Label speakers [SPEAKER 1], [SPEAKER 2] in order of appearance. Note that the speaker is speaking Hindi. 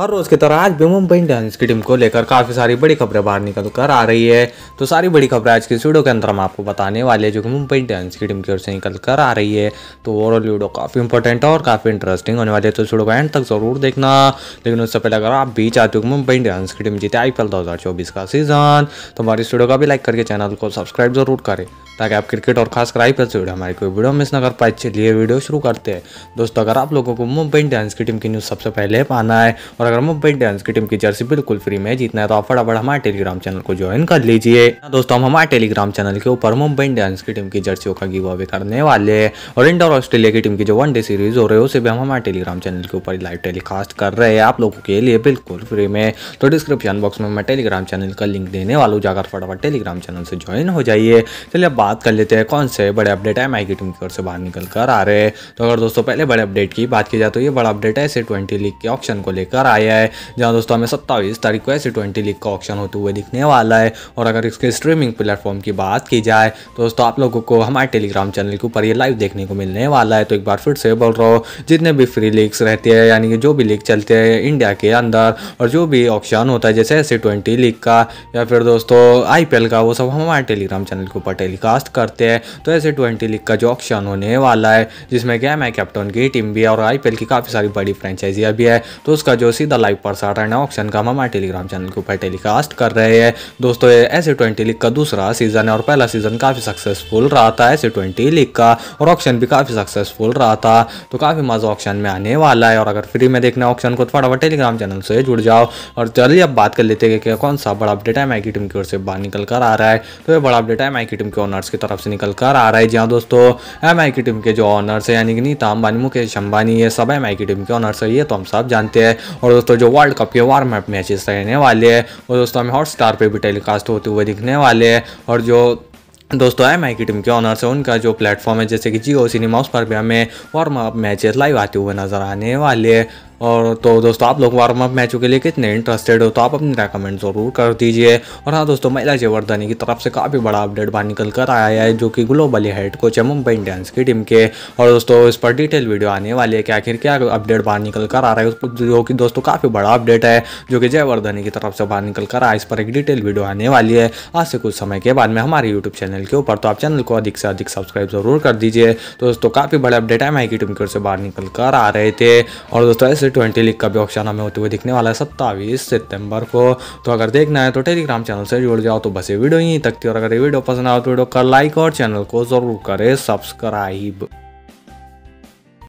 [SPEAKER 1] हर रोज़ की तरह आज भी मुंबई इंडियंस की टीम को लेकर काफ़ी सारी बड़ी खबरें बाहर निकल कर आ रही है तो सारी बड़ी खबरें आज की इस वीडियो के अंदर हम आपको बताने वाले हैं जो कि मुंबई इंडियंस की टीम की ओर से निकल कर आ रही है तो ओवरऑल वीडियो काफ़ी इंपॉर्टेंट और काफ़ी इंटरेस्टिंग होने वाली है तो वीडियो को एंड तक ज़रूर देखना लेकिन उससे पहले अगर आप भी चाहते हो कि मुंबई इंडियंस की टीम जीते आई पी का सीज़न तो हमारी इस वीडियो का भी लाइक करके चैनल को सब्सक्राइब जरूर करें ताकि आप क्रिकेट और खासकर आई से वीडियो हमारी कोई वीडियो मिस ना कर पाए चलिए वीडियो शुरू करते हैं दोस्तों अगर आप लोगों को मुंबई इंडियंस की टीम की न्यूज़ सबसे पहले पाना है और अगर मुंबई इंडियंस की टीम की जर्सी बिल्कुल फ्री में जीतना है तो आप फटाफट हमारे टेलीग्राम चैनल को ज्वाइन कर लीजिए दोस्तों हम हमारे टेलीग्राम चैनल के ऊपर मुंबई इंडियंस की टीम की जर्सियों का गिव अवे करने वाले हैं और इंडिया और ऑस्ट्रेलिया की टीम की जो वनडे सीरीज हो रही है उसे भी हम हमारे टेलीग्राम चैनल के ऊपर लाइव टेलीकास्ट कर रहे हैं आप लोगों के लिए बिल्कुल फ्री में तो डिस्क्रिप्शन बॉक्स में मैं टेलीग्राम चैनल का लिंक देने वालों जाकर फटाफट टेलीग्राम चैनल से ज्वाइन हो जाइए चलिए अब बात कर लेते हैं कौन से बड़े अपडेट है माइकी टीम की ओर से बाहर निकल कर आ रहे हैं तो अगर दोस्तों पहले बड़े अपडेट की बात की जाए तो ये बड़ा अपडेट है ऐसे ट्वेंटी लीग के ऑप्शन को लेकर आया है जहाँ दोस्तों हमें सत्ताईस तारीख को ऐसे ट्वेंटी लीग का ऑप्शन होते हुए दिखने वाला है और अगर इसके स्ट्रीमिंग प्लेटफॉर्म की बात की जाए तो दोस्तों आप लोगों को हमारे टेलीग्राम चैनल के ऊपर ये लाइव देखने को मिलने वाला है तो एक बार फिर से बोल रहा हूँ जितने भी फ्री लीग्स रहते हैं यानी कि जो भी लीग चलते हैं इंडिया के अंदर और जो भी ऑप्शन होता है जैसे ऐसे ट्वेंटी लीग का या फिर दोस्तों आई का वो सब हमारे टेलीग्राम चैनल के ऊपर टेलीकास्ट बर्दाश्त करते हैं तो ऐसे ट्वेंटी लीग का जो ऑप्शन होने वाला है जिसमें क्या है मैं कैप्टन की टीम भी है और आई की काफ़ी सारी बड़ी फ्रेंचाइजी अभी है तो उसका जो सीधा लाइव प्रसारण है ऑप्शन का हम हमारे टेलीग्राम चैनल के ऊपर टेलीकास्ट कर रहे हैं दोस्तों ऐसे ट्वेंटी लीग का दूसरा सीज़न है और पहला सीज़न काफ़ी सक्सेसफुल रहा था ऐसे ट्वेंटी लीग का और ऑप्शन भी काफ़ी सक्सेसफुल रहा था तो काफ़ी मज़ा ऑप्शन में आने वाला है और अगर फ्री में देखना ऑप्शन को थोड़ा बहुत टेलीग्राम चैनल से जुड़ जाओ और चलिए अब बात कर लेते हैं कि कौन सा बड़ा अपडेट है मैकी टीम की ओर से बाहर निकल कर आ रहा है तो ये बड़ा अपडेट है मैकी टीम के ओनर की तरफ से निकल कर आ रहा है जहाँ दोस्तों एम की टीम के जो ऑनर्स है यानी कि ताम बानी मुकेश अंबानी ये सब एम की टीम के ऑनर्स है ये तो हम सब जानते हैं और दोस्तों जो वर्ल्ड कप के वार्म अप मैचेस रहने वाले हैं वो दोस्तों हमें हॉटस्टार पर भी टेलीकास्ट होते हुए दिखने वाले हैं और जो दोस्तों एम आई की टीम के ऑनर्स है उनका जो प्लेटफॉर्म है जैसे कि जियो सिनेमा उस पर भी हमें वार्म अप मैचेस लाइव आते हुए नजर आने वाले और तो दोस्तों आप लोग वार्म अप मैचों के लिए कितने इंटरेस्टेड हो तो आप अपने रेकमेंड ज़रूर कर दीजिए और हाँ दोस्तों महिला जयवर्धनी की तरफ से काफ़ी बड़ा अपडेट बाहर निकल कर आया है जो कि ग्लोबली हेड कोच है मुंबई इंडियंस की टीम के और दोस्तों इस पर डिटेल वीडियो आने वाली है कि आखिर क्या अपडेट बाहर निकल कर आ रहा है जो कि दोस्तों काफ़ी बड़ा अपडेट है जो कि जयवर्धनी की तरफ से बाहर निकल कर आया इस पर एक डिटेल वीडियो आने वाली है आज से कुछ समय के बाद में हमारे यूट्यूब चैनल के ऊपर तो आप चैनल को अधिक से अधिक सब्सक्राइब जरूर कर दीजिए दोस्तों काफ़ी बड़े अपडेट है मैं की टीम की ओर से बाहर निकल कर आ रहे थे और दोस्तों ऐसे ट्वेंटी लीग का भी ऑप्शन हमें होते हुए दिखने वाला है सत्ताईस सितंबर को तो अगर देखना है तो टेलीग्राम चैनल से जुड़ जाओ तो बस ये वीडियो यहीं तक थी और अगर ये वीडियो पसंद आओ तो वीडियो का लाइक और चैनल को जरूर करें सब्सक्राइब